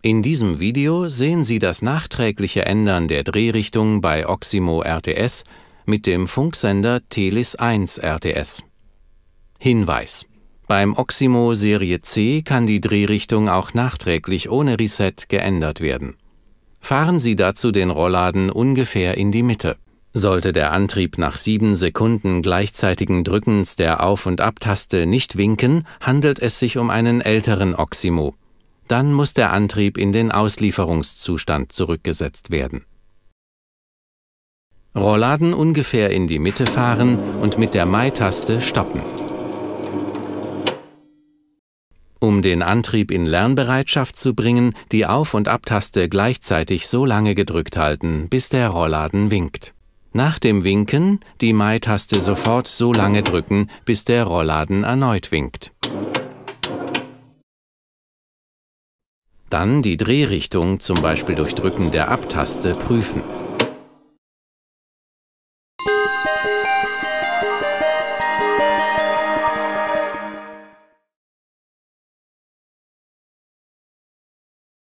In diesem Video sehen Sie das nachträgliche Ändern der Drehrichtung bei Oximo RTS mit dem Funksender Telis 1 RTS. Hinweis: Beim Oximo Serie C kann die Drehrichtung auch nachträglich ohne Reset geändert werden. Fahren Sie dazu den Rollladen ungefähr in die Mitte sollte der Antrieb nach sieben Sekunden gleichzeitigen Drückens der Auf- und Abtaste nicht winken, handelt es sich um einen älteren Oximo. Dann muss der Antrieb in den Auslieferungszustand zurückgesetzt werden. Rollladen ungefähr in die Mitte fahren und mit der Mai-Taste stoppen. Um den Antrieb in Lernbereitschaft zu bringen, die Auf- und Abtaste gleichzeitig so lange gedrückt halten, bis der Rollladen winkt. Nach dem Winken die Mai-Taste sofort so lange drücken, bis der Rollladen erneut winkt. Dann die Drehrichtung zum Beispiel durch Drücken der Ab-Taste prüfen.